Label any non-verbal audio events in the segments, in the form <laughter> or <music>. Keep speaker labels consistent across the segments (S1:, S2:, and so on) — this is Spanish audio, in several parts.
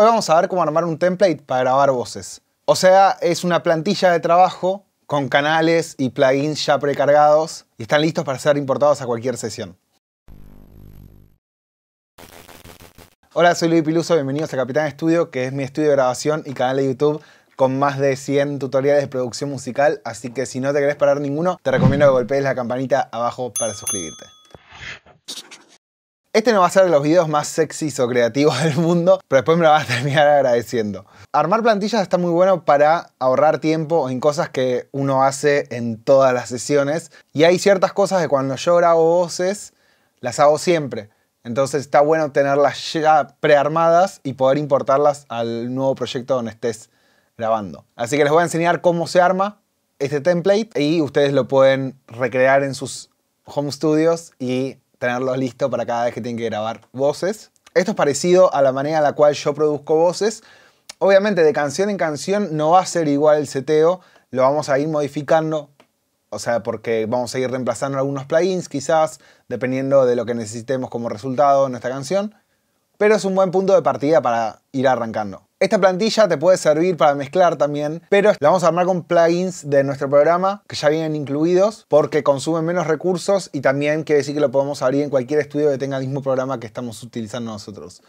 S1: Hoy vamos a ver cómo armar un template para grabar voces. O sea, es una plantilla de trabajo con canales y plugins ya precargados y están listos para ser importados a cualquier sesión. Hola, soy Luis Piluso, bienvenidos a Capitán Estudio, que es mi estudio de grabación y canal de YouTube con más de 100 tutoriales de producción musical, así que si no te querés parar ninguno, te recomiendo que golpees la campanita abajo para suscribirte. Este no va a ser de los videos más sexys o creativos del mundo, pero después me lo vas a terminar agradeciendo. Armar plantillas está muy bueno para ahorrar tiempo en cosas que uno hace en todas las sesiones. Y hay ciertas cosas que cuando yo grabo voces, las hago siempre. Entonces está bueno tenerlas ya prearmadas y poder importarlas al nuevo proyecto donde estés grabando. Así que les voy a enseñar cómo se arma este template y ustedes lo pueden recrear en sus home studios y tenerlos listos para cada vez que tienen que grabar voces. Esto es parecido a la manera en la cual yo produzco voces. Obviamente de canción en canción no va a ser igual el seteo, lo vamos a ir modificando, o sea, porque vamos a ir reemplazando algunos plugins quizás, dependiendo de lo que necesitemos como resultado en nuestra canción, pero es un buen punto de partida para ir arrancando. Esta plantilla te puede servir para mezclar también, pero la vamos a armar con plugins de nuestro programa que ya vienen incluidos porque consumen menos recursos y también quiere decir que lo podemos abrir en cualquier estudio que tenga el mismo programa que estamos utilizando nosotros.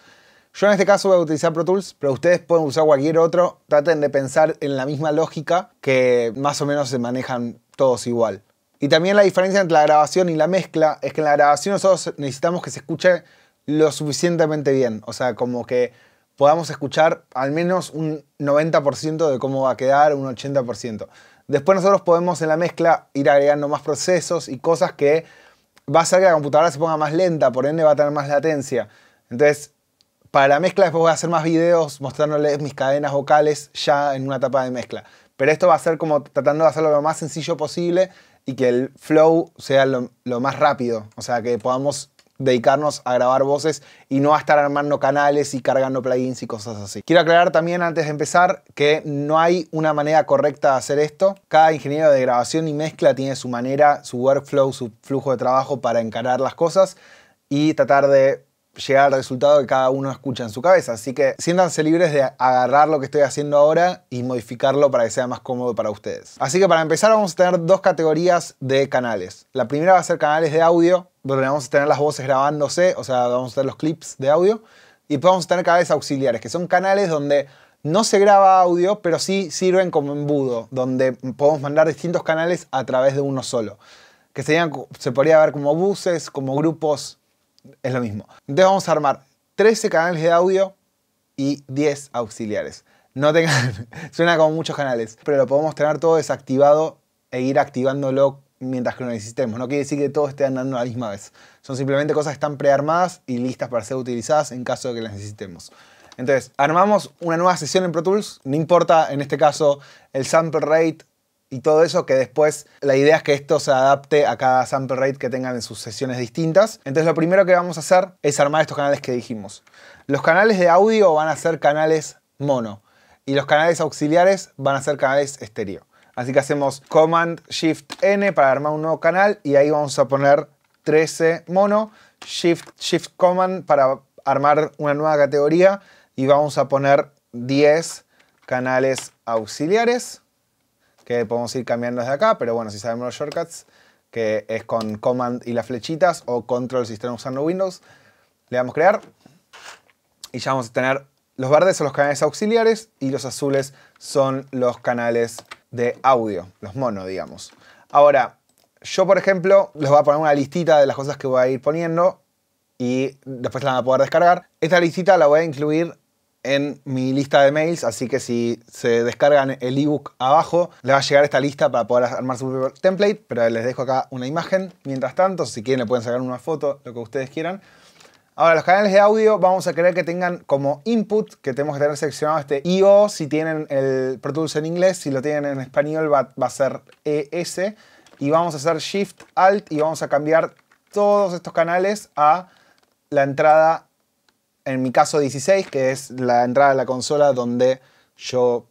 S1: Yo en este caso voy a utilizar Pro Tools, pero ustedes pueden usar cualquier otro. Traten de pensar en la misma lógica que más o menos se manejan todos igual. Y también la diferencia entre la grabación y la mezcla es que en la grabación nosotros necesitamos que se escuche lo suficientemente bien. O sea, como que podamos escuchar al menos un 90% de cómo va a quedar, un 80%. Después nosotros podemos en la mezcla ir agregando más procesos y cosas que va a hacer que la computadora se ponga más lenta, por ende va a tener más latencia. Entonces, para la mezcla después voy a hacer más videos mostrándoles mis cadenas vocales ya en una etapa de mezcla. Pero esto va a ser como tratando de hacerlo lo más sencillo posible y que el flow sea lo, más rápido. O sea, que podamos dedicarnos a grabar voces y no a estar armando canales y cargando plugins y cosas así. Quiero aclarar también antes de empezar que no hay una manera correcta de hacer esto. Cada ingeniero de grabación y mezcla tiene su manera, su workflow, su flujo de trabajo para encarar las cosas y tratar de llegar al resultado que cada uno escucha en su cabeza. Así que siéntanse libres de agarrar lo que estoy haciendo ahora y modificarlo para que sea más cómodo para ustedes. Así que para empezar vamos a tener dos categorías de canales. La primera va a ser canales de audio, donde vamos a tener las voces grabándose, o sea, vamos a tener los clips de audio. Y podemos vamos a tener canales auxiliares, que son canales donde no se graba audio, pero sí sirven como embudo, donde podemos mandar distintos canales a través de uno solo. Que se podría ver como buses, como grupos es lo mismo. Entonces vamos a armar 13 canales de audio y 10 auxiliares. No tengan, <laughs> suena como muchos canales, pero lo podemos tener todo desactivado e ir activándolo mientras que lo necesitemos. No quiere decir que todo esté andando a la misma vez. Son simplemente cosas que están prearmadas y listas para ser utilizadas en caso de que las necesitemos. Entonces, armamos una nueva sesión en Pro Tools. No importa en este caso el sample rate y todo eso que después la idea es que esto se adapte a cada sample rate que tengan en sus sesiones distintas. Entonces lo primero que vamos a hacer es armar estos canales que dijimos. Los canales de audio van a ser canales mono y los canales auxiliares van a ser canales estéreo. Así que hacemos Command Shift N para armar un nuevo canal y ahí vamos a poner 13 mono, Shift Shift Command para armar una nueva categoría y vamos a poner 10 canales auxiliares que podemos ir cambiando desde acá, pero bueno, si sabemos los shortcuts, que es con Command y las flechitas o Control si están usando Windows, le damos crear y ya vamos a tener los verdes son los canales auxiliares y los azules son los canales de audio, los mono, digamos. Ahora, yo por ejemplo, les voy a poner una listita de las cosas que voy a ir poniendo y después la van a poder descargar. Esta listita la voy a incluir en mi lista de mails, así que si se descargan el ebook abajo, les va a llegar esta lista para poder armar su propio template, pero les dejo acá una imagen. Mientras tanto, si quieren le pueden sacar una foto, lo que ustedes quieran. Ahora, los canales de audio vamos a querer que tengan como input, que tenemos que tener seleccionado este IO, si tienen el Pro Tools en inglés, si lo tienen en español va, va a ser ES, y vamos a hacer Shift Alt y vamos a cambiar todos estos canales a la entrada en mi caso 16, que es la entrada de la consola donde yo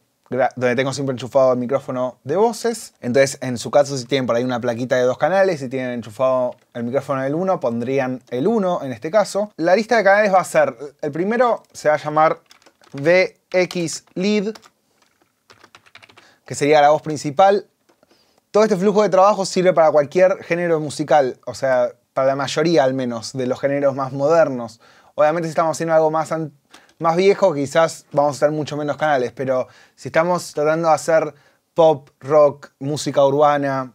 S1: donde tengo siempre enchufado el micrófono de voces. Entonces, en su caso, si tienen por ahí una plaquita de dos canales, si tienen enchufado el micrófono del 1, pondrían el 1 en este caso. La lista de canales va a ser, el primero se va a llamar VX Lead, que sería la voz principal. Todo este flujo de trabajo sirve para cualquier género musical, o sea, para la mayoría al menos de los géneros más modernos. Obviamente si estamos haciendo algo más, más viejo, quizás vamos a tener mucho menos canales, pero si estamos tratando de hacer pop, rock, música urbana,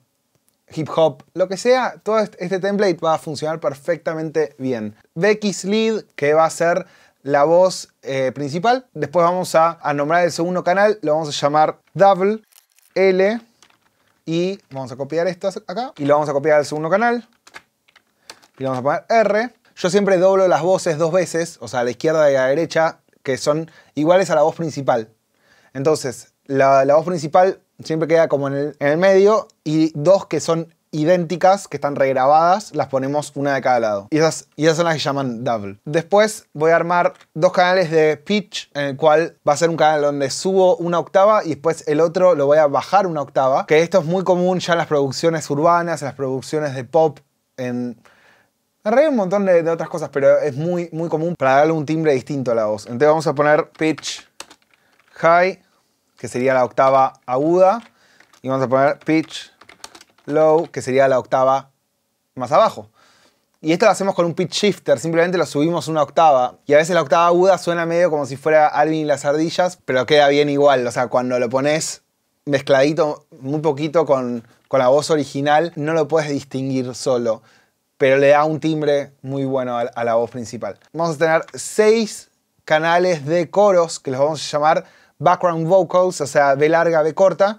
S1: hip hop, lo que sea, todo este template va a funcionar perfectamente bien. Becky Lead, que va a ser la voz eh, principal. Después vamos a, nombrar el segundo canal, lo vamos a llamar Double L. Y vamos a copiar esto acá. Y lo vamos a copiar al segundo canal. Y lo vamos a poner R. Yo siempre doblo las voces dos veces, o sea, a la izquierda y a la derecha, que son iguales a la voz principal. Entonces, la, voz principal siempre queda como en el, medio y dos que son idénticas, que están regrabadas, las ponemos una de cada lado. Y esas, y esas son las que llaman double. Después voy a armar dos canales de pitch, en el cual va a ser un canal donde subo una octava y después el otro lo voy a bajar una octava, que esto es muy común ya en las producciones urbanas, en las producciones de pop, en en un montón de, otras cosas, pero es muy, muy común para darle un timbre distinto a la voz. Entonces vamos a poner pitch high, que sería la octava aguda, y vamos a poner pitch low, que sería la octava más abajo. Y esto lo hacemos con un pitch shifter, simplemente lo subimos una octava. Y a veces la octava aguda suena medio como si fuera Alvin y las ardillas, pero queda bien igual. O sea, cuando lo pones mezcladito muy poquito con, con la voz original, no lo puedes distinguir solo pero le da un timbre muy bueno a la voz principal. Vamos a tener seis canales de coros que los vamos a llamar background vocals, o sea, B larga, B corta.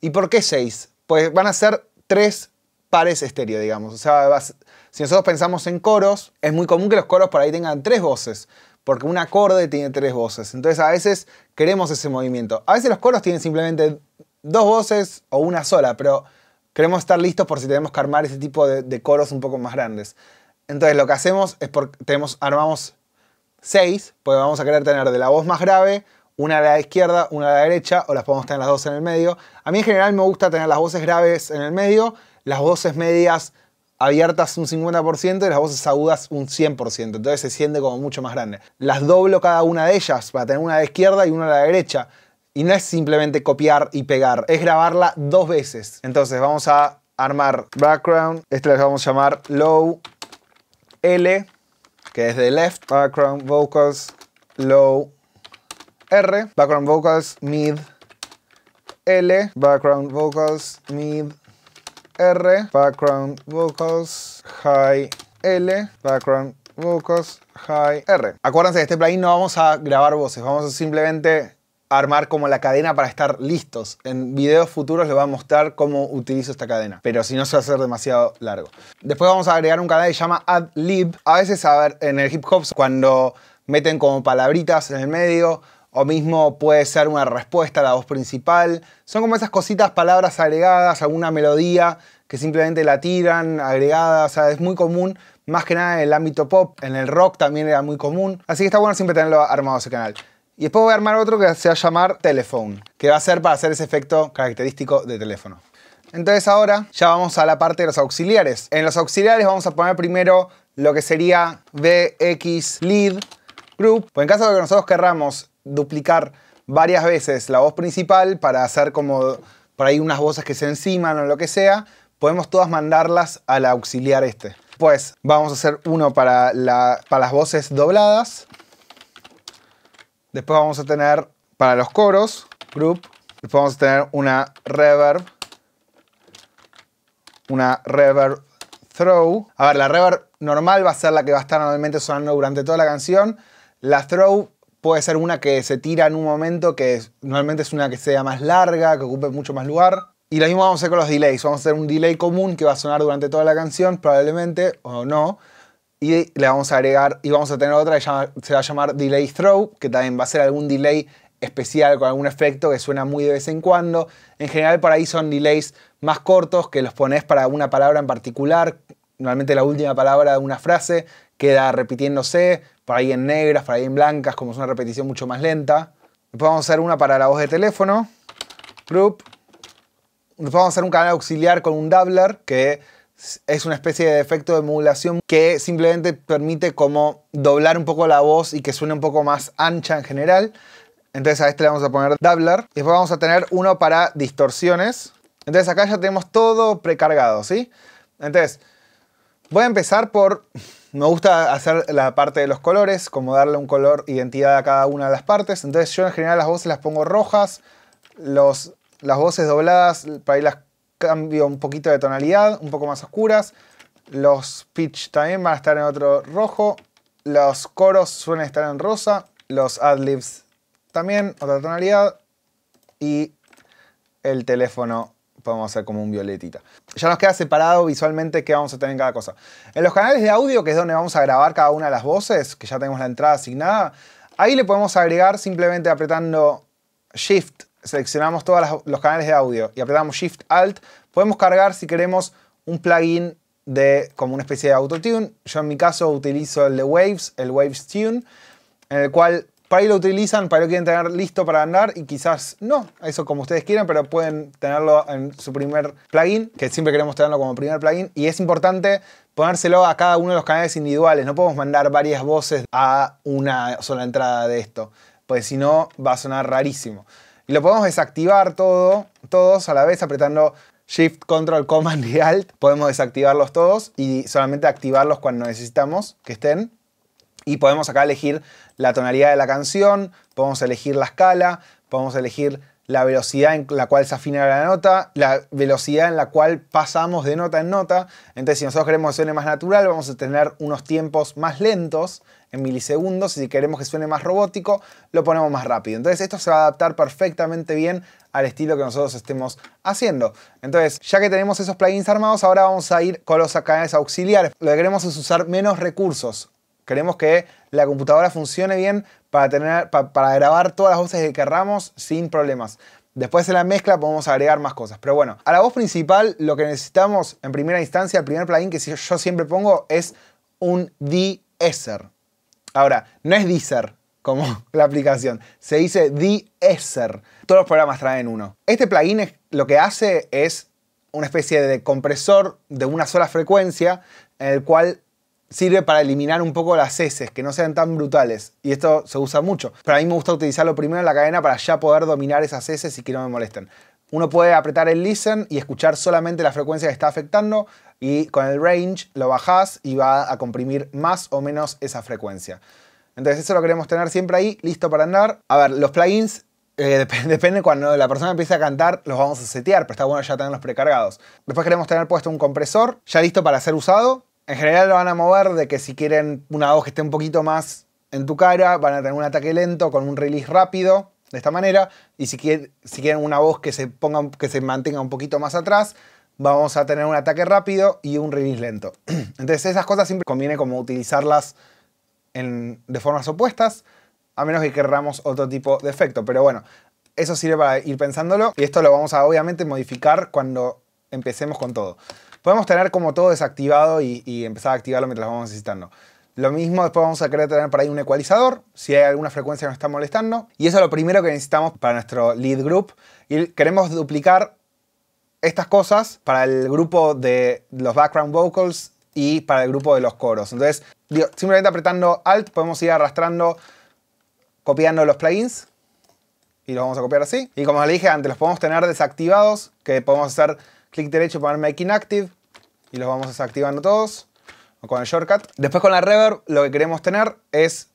S1: ¿Y por qué seis? Pues van a ser tres pares estéreo, digamos. O sea, si nosotros pensamos en coros, es muy común que los coros por ahí tengan tres voces, porque un acorde tiene tres voces. Entonces a veces queremos ese movimiento. A veces los coros tienen simplemente dos voces o una sola, pero Queremos estar listos por si tenemos que armar ese tipo de, coros un poco más grandes. Entonces lo que hacemos es porque tenemos, armamos seis, porque vamos a querer tener de la voz más grave, una a la izquierda, una a la derecha, o las podemos tener las dos en el medio. A mí en general me gusta tener las voces graves en el medio, las voces medias abiertas un 50% y las voces agudas un 100%, entonces se siente como mucho más grande. Las doblo cada una de ellas para tener una a la izquierda y una a la derecha. Y no es simplemente copiar y pegar, es grabarla dos veces. Entonces vamos a armar background, este le vamos a llamar low L, que es de left, background vocals, low R, background vocals, mid, L, background vocals, mid, R, background vocals, high, L, background vocals, high, R. Acuérdense, de este plugin no vamos a grabar voces, vamos a simplemente armar como la cadena para estar listos. En videos futuros les voy a mostrar cómo utilizo esta cadena, pero si no se va a hacer demasiado largo. Después vamos a agregar un canal que se llama AdLib. A veces a ver, en el hip hop cuando meten como palabritas en el medio, o mismo puede ser una respuesta a la voz principal. Son como esas cositas, palabras agregadas, alguna melodía que simplemente la tiran agregada, es muy común, más que nada en el ámbito pop, en el rock también era muy común, así que está bueno siempre tenerlo armado ese canal. Y después voy a armar otro que se va a llamar Telephone, que va a ser para hacer ese efecto característico de teléfono. Entonces ahora ya vamos a la parte de los auxiliares. En los auxiliares vamos a poner primero lo que sería VX lead group. Pues en caso de que nosotros querramos duplicar varias veces la voz principal para hacer como por ahí unas voces que se enciman o lo que sea, podemos todas mandarlas al auxiliar este. Pues vamos a hacer uno para, para las voces dobladas Después vamos a tener para los coros, group. Después vamos a tener una reverb. Una reverb throw. A ver, la reverb normal va a ser la que va a estar normalmente sonando durante toda la canción. La throw puede ser una que se tira en un momento que normalmente es una que sea más larga, que ocupe mucho más lugar. Y lo mismo vamos a hacer con los delays. Vamos a hacer un delay común que va a sonar durante toda la canción, probablemente, o no y le vamos a agregar, y vamos a tener otra que se va a llamar Delay Throw, que también va a ser algún delay especial con algún efecto que suena muy de vez en cuando. En general por ahí son delays más cortos que los pones para una palabra en particular, normalmente la última palabra de una frase queda repitiéndose, por ahí en negras, por ahí en blancas, como es una repetición mucho más lenta. Después vamos a hacer una para la voz de teléfono, group. Después vamos a hacer un canal auxiliar con un doubler que es una especie de efecto de modulación que simplemente permite como doblar un poco la voz y que suene un poco más ancha en general. Entonces a este le vamos a poner Doubler. Y después vamos a tener uno para distorsiones. Entonces acá ya tenemos todo precargado, ¿sí? Entonces, voy a empezar por... Me gusta hacer la parte de los colores, como darle un color identidad a cada una de las partes. Entonces yo en general las voces las pongo rojas, los, las voces dobladas, para ahí cambio un poquito de tonalidad, un poco más oscuras. Los pitch también van a estar en otro rojo. Los coros suelen estar en rosa. Los adlibs también, otra tonalidad. Y el teléfono podemos hacer como un violetita. Ya nos queda separado visualmente qué vamos a tener en cada cosa. En los canales de audio, que es donde vamos a grabar cada una de las voces, que ya tenemos la entrada asignada, ahí le podemos agregar simplemente apretando Shift seleccionamos todos los canales de audio y apretamos Shift Alt, podemos cargar si queremos un plugin de como una especie de autotune. Yo en mi caso utilizo el de Waves, el Waves Tune, en el cual para ahí lo utilizan, para ahí lo quieren tener listo para andar y quizás no, eso como ustedes quieran, pero pueden tenerlo en su primer plugin, que siempre queremos tenerlo como primer plugin. Y es importante ponérselo a cada uno de los canales individuales, no podemos mandar varias voces a una sola entrada de esto, pues si no va a sonar rarísimo. Y lo podemos desactivar todo, todos a la vez apretando Shift, Control, Command y Alt. Podemos desactivarlos todos y solamente activarlos cuando necesitamos que estén. Y podemos acá elegir la tonalidad de la canción, podemos elegir la escala, podemos elegir la velocidad en la cual se afina la nota, la velocidad en la cual pasamos de nota en nota. Entonces, si nosotros queremos que suene más natural, vamos a tener unos tiempos más lentos en milisegundos y si queremos que suene más robótico, lo ponemos más rápido. Entonces esto se va a adaptar perfectamente bien al estilo que nosotros estemos haciendo. Entonces, ya que tenemos esos plugins armados, ahora vamos a ir con los canales auxiliares. Lo que queremos es usar menos recursos. Queremos que la computadora funcione bien para, tener, para, grabar todas las voces que queramos sin problemas. Después de la mezcla podemos agregar más cosas. Pero bueno, a la voz principal lo que necesitamos en primera instancia, el primer plugin que yo siempre pongo es un de-esser. Ahora, no es Deezer como <laughs> la aplicación, se dice Deezer. Todos los programas traen uno. Este plugin lo que hace es una especie de compresor de una sola frecuencia, en el cual sirve para eliminar un poco las heces, que no sean tan brutales. Y esto se usa mucho. Pero a mí me gusta utilizarlo primero en la cadena para ya poder dominar esas heces y que no me molesten. Uno puede apretar el listen y escuchar solamente la frecuencia que está afectando y con el range lo bajás y va a comprimir más o menos esa frecuencia. Entonces eso lo queremos tener siempre ahí, listo para andar. A ver, los plugins eh, <laughs> depende, cuando la persona empiece a cantar, los vamos a setear, pero está bueno ya tenerlos precargados. Después queremos tener puesto un compresor ya listo para ser usado. En general lo van a mover de que si quieren una voz que esté un poquito más en tu cara, van a tener un ataque lento con un release rápido de esta manera. Y si quieren, una voz que se, ponga, que se mantenga un poquito más atrás, vamos a tener un ataque rápido y un release lento. <clears throat> Entonces esas cosas siempre conviene como utilizarlas de formas opuestas, a menos que querramos otro tipo de efecto. Pero bueno, eso sirve para ir pensándolo y esto lo vamos a obviamente modificar cuando empecemos con todo. Podemos tener como todo desactivado y, empezar a activarlo mientras vamos necesitando. Lo mismo después vamos a querer tener por ahí un ecualizador, si hay alguna frecuencia que nos está molestando. Y eso es lo primero que necesitamos para nuestro lead group. Y queremos duplicar estas cosas para el grupo de los background vocals y para el grupo de los coros. Entonces, simplemente apretando Alt podemos ir arrastrando, copiando los plugins. Y los vamos a copiar así. Y como les dije antes, los podemos tener desactivados, que podemos hacer clic derecho y poner Make Inactive. Y los vamos desactivando todos o con el shortcut. Después con la reverb lo que queremos tener es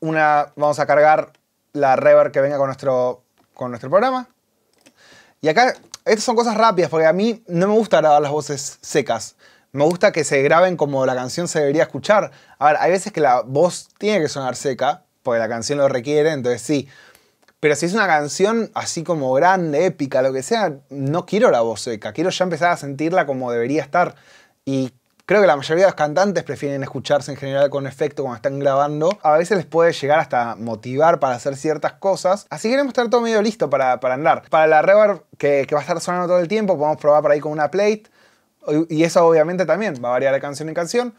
S1: una, vamos a cargar la reverb que venga con nuestro, con nuestro programa. Y acá, estas son cosas rápidas porque a mí no me gusta grabar las voces secas. Me gusta que se graben como la canción se debería escuchar. A ver, hay veces que la voz tiene que sonar seca porque la canción lo requiere, entonces sí. Pero si es una canción así como grande, épica, lo que sea, no quiero la voz seca. Quiero ya empezar a sentirla como debería estar. Y Creo que la mayoría de los cantantes prefieren escucharse en general con efecto cuando están grabando. A veces les puede llegar hasta motivar para hacer ciertas cosas. Así que queremos estar todo medio listo para, andar. Para la reverb que, va a estar sonando todo el tiempo, podemos probar por ahí con una plate. Y eso obviamente también va a variar de canción en canción.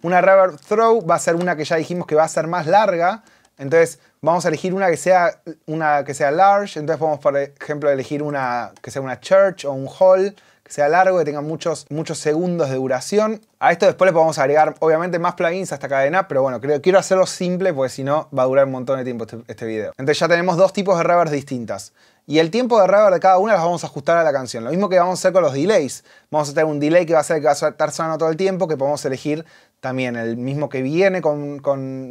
S1: Una reverb throw va a ser una que ya dijimos que va a ser más larga. Entonces vamos a elegir una que sea, una que sea large. Entonces podemos, por ejemplo, elegir una que sea una church o un hall sea largo, que tenga muchos, muchos segundos de duración. A esto después le podemos agregar, obviamente, más plugins a esta cadena, pero bueno, creo, quiero hacerlo simple porque si no va a durar un montón de tiempo este, este video. Entonces ya tenemos dos tipos de reverbs distintas. Y el tiempo de reverb de cada una las vamos a ajustar a la canción. Lo mismo que vamos a hacer con los delays. Vamos a tener un delay que va a ser que va a estar sonando todo el tiempo, que podemos elegir también el mismo que viene con,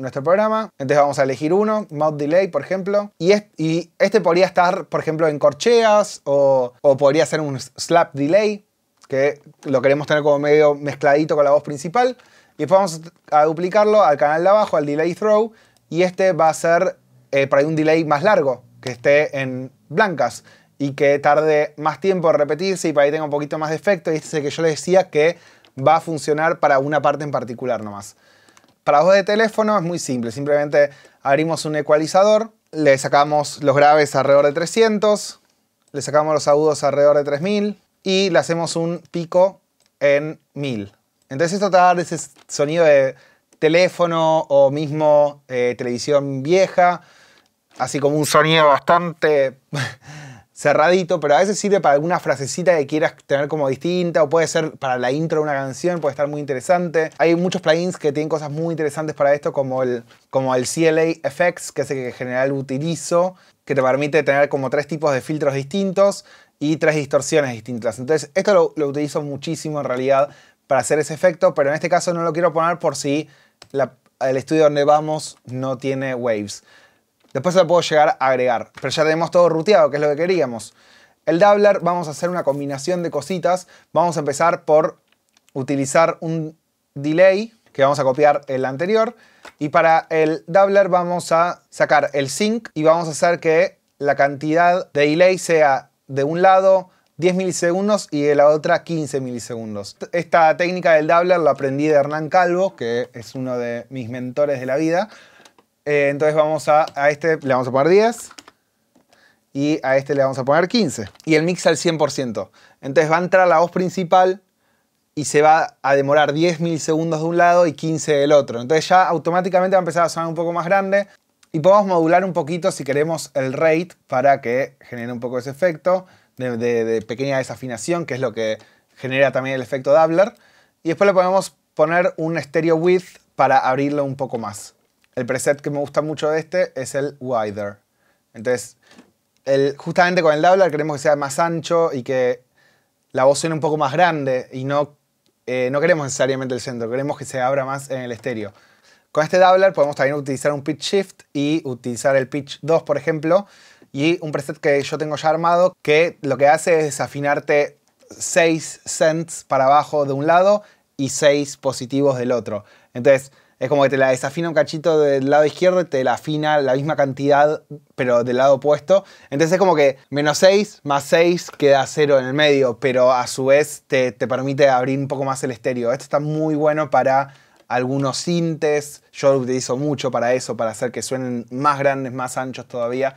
S1: nuestro programa. Entonces vamos a elegir uno, Mouth Delay, por ejemplo. Y, y este podría estar, por ejemplo, en corcheas o, podría ser un slap delay, que lo queremos tener como medio mezcladito con la voz principal. Y después vamos a duplicarlo al canal de abajo, al delay throw. Y este va a ser eh, para un delay más largo, que esté en blancas y que tarde más tiempo en repetirse y para ahí tenga un poquito más de efecto. Y este es el que yo le decía que va a funcionar para una parte en particular nomás. Para voz de teléfono es muy simple, simplemente abrimos un ecualizador, le sacamos los graves alrededor de 300, le sacamos los agudos alrededor de 3000 y le hacemos un pico en 1000. Entonces esto te va a dar ese sonido de teléfono o mismo eh, televisión vieja, así como un sonido bastante cerradito, pero a veces sirve para alguna frasecita que quieras tener como distinta, o puede ser para la intro de una canción, puede estar muy interesante. Hay muchos plugins que tienen cosas muy interesantes para esto, como el, como el CLA Effects, que es el que general utilizo, que te permite tener como tres tipos de filtros distintos y tres distorsiones distintas. Entonces, esto lo, utilizo muchísimo en realidad para hacer ese efecto, pero en este caso no lo quiero poner por si el estudio donde vamos no tiene waves. Después lo puedo llegar a agregar, pero ya tenemos todo ruteado, que es lo que queríamos. El doubler, vamos a hacer una combinación de cositas. Vamos a empezar por utilizar un delay, que vamos a copiar el anterior. Y para el doubler vamos a sacar el sync y vamos a hacer que la cantidad de delay sea de un lado 10 milisegundos y de la otra 15 milisegundos. Esta técnica del doubler la aprendí de Hernán Calvo, que es uno de mis mentores de la vida. Eh, entonces vamos a, este, le vamos a poner 10 y a este le vamos a poner 15. Y el mix al 100%. Entonces va a entrar la voz principal y se va a demorar 10 segundos de un lado y 15 del otro. Entonces ya automáticamente va a empezar a sonar un poco más grande. Y podemos modular un poquito si queremos el rate para que genere un poco ese efecto de, de pequeña desafinación, que es lo que genera también el efecto Doubler. Y después le podemos poner un stereo width para abrirlo un poco más. El preset que me gusta mucho de este es el wider. Entonces, el, justamente con el doubler queremos que sea más ancho y que la voz suene un poco más grande y no, eh, no queremos necesariamente el centro, queremos que se abra más en el estéreo. Con este doubler podemos también utilizar un pitch shift y utilizar el pitch 2, por ejemplo, y un preset que yo tengo ya armado que lo que hace es afinarte 6 cents para abajo de un lado y 6 positivos del otro. Entonces, es como que te la desafina un cachito del lado izquierdo y te la afina la misma cantidad, pero del lado opuesto. Entonces es como que menos 6 más 6 queda 0 en el medio, pero a su vez te, permite abrir un poco más el estéreo. Esto está muy bueno para algunos sintes. Yo lo utilizo mucho para eso, para hacer que suenen más grandes, más anchos todavía.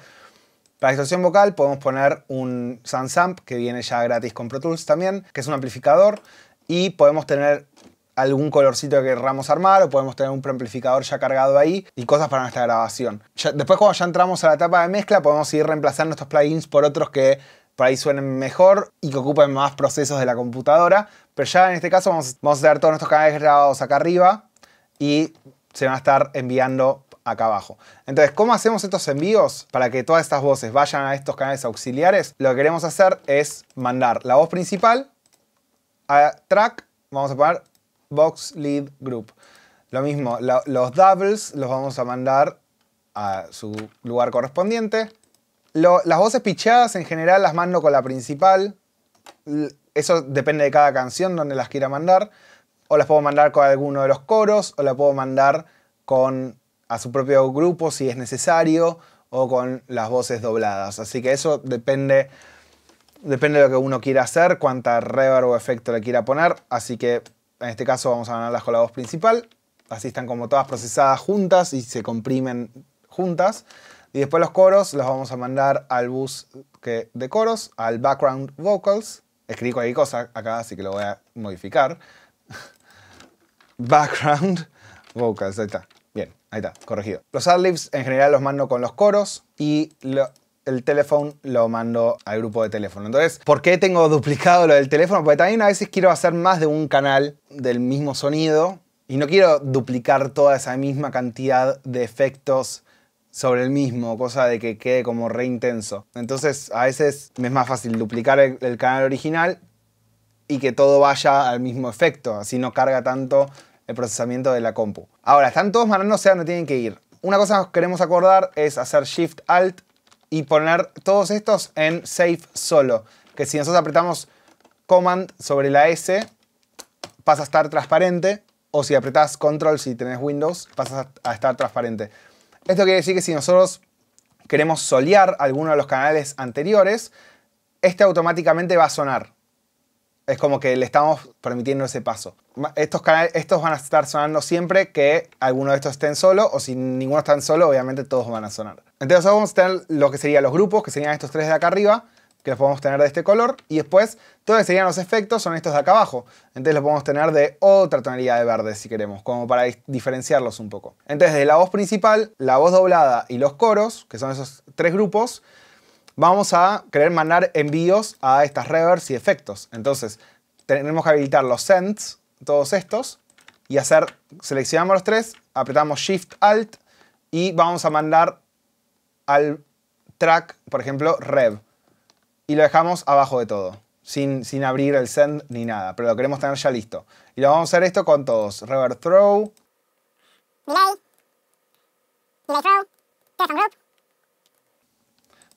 S1: Para la distorsión vocal podemos poner un sunsamp que viene ya gratis con Pro Tools también, que es un amplificador. Y podemos tener algún colorcito que querramos armar o podemos tener un preamplificador ya cargado ahí y cosas para nuestra grabación. después cuando ya entramos a la etapa de mezcla podemos ir reemplazando estos plugins por otros que por ahí suenen mejor y que ocupen más procesos de la computadora. Pero ya en este caso vamos, vamos a tener todos nuestros canales grabados acá arriba y se van a estar enviando acá abajo. Entonces, ¿cómo hacemos estos envíos para que todas estas voces vayan a estos canales auxiliares? Lo que queremos hacer es mandar la voz principal a track, vamos a poner Box Lead Group. Lo mismo, los doubles los vamos a mandar a su lugar correspondiente. las voces pichadas en general las mando con la principal. Eso depende de cada canción donde las quiera mandar. O las puedo mandar con alguno de los coros, o la puedo mandar con a su propio grupo si es necesario, o con las voces dobladas. Así que eso depende, depende de lo que uno quiera hacer, cuánta reverb o efecto le quiera poner. Así que en este caso vamos a mandarlas con la voz principal, así están como todas procesadas juntas y se comprimen juntas. Y después los coros los vamos a mandar al bus que, de coros, al background vocals. Escribí cualquier cosa acá, así que lo voy a modificar. <laughs> background vocals, ahí está. Bien, ahí está, corregido. Los adlibs en general los mando con los coros y lo, el teléfono lo mando al grupo de teléfono. Entonces, ¿por qué tengo duplicado lo del teléfono? Porque también a veces quiero hacer más de un canal del mismo sonido y no quiero duplicar toda esa misma cantidad de efectos sobre el mismo, cosa de que quede como re intenso. Entonces, a veces me es más fácil duplicar el, canal original y que todo vaya al mismo efecto, así no carga tanto el procesamiento de la compu. Ahora, están todos mandando, no sea, no tienen que ir. Una cosa que queremos acordar es hacer Shift Alt y poner todos estos en safe solo. Que si nosotros apretamos Command sobre la S, pasa a estar transparente. O si apretás Control si tenés Windows, pasa a estar transparente. Esto quiere decir que si nosotros queremos solear alguno de los canales anteriores, este automáticamente va a sonar. Es como que le estamos permitiendo ese paso. Estos estos van a estar sonando siempre que alguno de estos estén solo o si ninguno está solo, obviamente todos van a sonar. Entonces vamos a tener lo que serían los grupos, que serían estos tres de acá arriba, que los podemos tener de este color. Y después, todos que serían los efectos son estos de acá abajo. Entonces los podemos tener de otra tonalidad de verde, si queremos, como para diferenciarlos un poco. Entonces, de la voz principal, la voz doblada y los coros, que son esos tres grupos, vamos a querer mandar envíos a estas reverbs y efectos. Entonces, tenemos que habilitar los sends, todos estos, y hacer, seleccionamos los tres, apretamos Shift Alt y vamos a mandar al track, por ejemplo, rev. Y lo dejamos abajo de todo, sin, sin abrir el send ni nada, pero lo queremos tener ya listo. Y lo vamos a hacer esto con todos, reverb throw. Delay. throw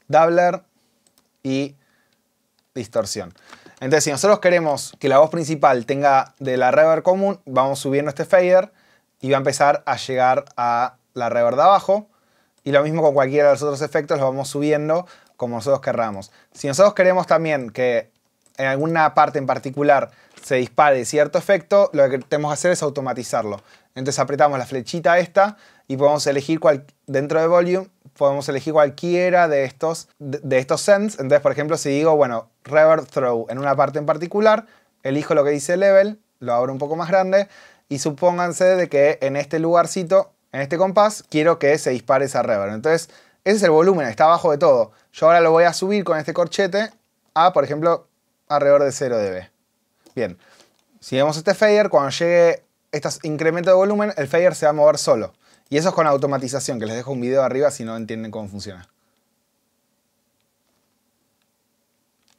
S1: doubler y distorsión. Entonces, si nosotros queremos que la voz principal tenga de la reverb común, vamos subiendo este fader y va a empezar a llegar a la reverb de abajo. Y lo mismo con cualquiera de los otros efectos, lo vamos subiendo como nosotros querramos. Si nosotros queremos también que en alguna parte en particular se dispare cierto efecto, lo que tenemos que hacer es automatizarlo. Entonces apretamos la flechita esta y podemos elegir cual, dentro de volume podemos elegir cualquiera de estos, de, estos sends. Entonces, por ejemplo, si digo, bueno, reverb throw en una parte en particular, elijo lo que dice level, lo abro un poco más grande y supónganse de que en este lugarcito, en este compás, quiero que se dispare esa reverb. Entonces, ese es el volumen, está abajo de todo. Yo ahora lo voy a subir con este corchete a, por ejemplo, alrededor de 0 dB. Bien, si vemos este fader, cuando llegue este incremento de volumen, el fader se va a mover solo. Y eso es con automatización, que les dejo un video arriba si no entienden cómo funciona.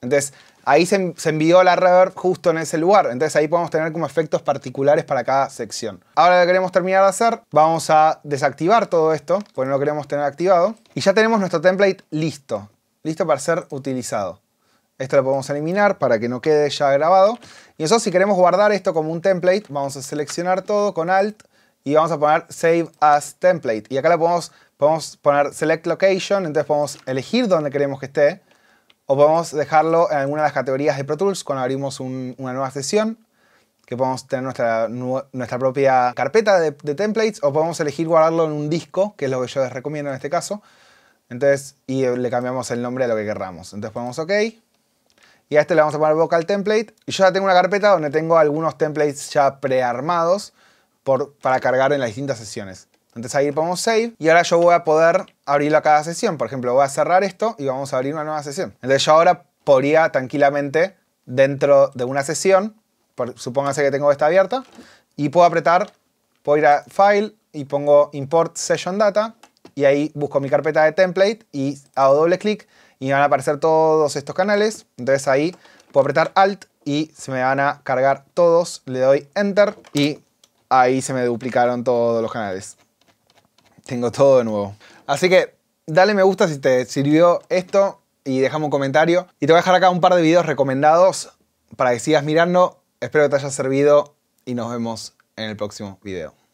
S1: Entonces, ahí se, envió la reverb justo en ese lugar. Entonces ahí podemos tener como efectos particulares para cada sección. Ahora lo que queremos terminar de hacer, vamos a desactivar todo esto, porque no lo queremos tener activado. Y ya tenemos nuestro template listo, listo para ser utilizado. Esto lo podemos eliminar para que no quede ya grabado. Y eso si queremos guardar esto como un template, vamos a seleccionar todo con Alt, y vamos a poner Save as Template. Y acá le podemos, podemos poner Select Location, entonces podemos elegir dónde queremos que esté. O podemos dejarlo en alguna de las categorías de Pro Tools cuando abrimos una nueva sesión, que podemos tener nuestra, nuestra propia carpeta de, templates, o podemos elegir guardarlo en un disco, que es lo que yo les recomiendo en este caso. Entonces, y le cambiamos el nombre a lo que querramos. Entonces ponemos OK. Y a este le vamos a poner Vocal Template. Y yo ya tengo una carpeta donde tengo algunos templates ya prearmados para cargar en las distintas sesiones. Entonces ahí pongo save y ahora yo voy a poder abrirlo a cada sesión. Por ejemplo, voy a cerrar esto y vamos a abrir una nueva sesión. Entonces yo ahora podría tranquilamente dentro de una sesión, por, supóngase que tengo esta abierta, y puedo apretar, puedo ir a File y pongo Import Session Data y ahí busco mi carpeta de template y hago doble clic y me van a aparecer todos estos canales. Entonces ahí puedo apretar Alt y se me van a cargar todos. Le doy Enter y ahí se me duplicaron todos los canales. Tengo todo de nuevo. Así que dale me gusta si te sirvió esto y déjame un comentario. Y te voy a dejar acá un par de videos recomendados para que sigas mirando. Espero que te haya servido y nos vemos en el próximo video.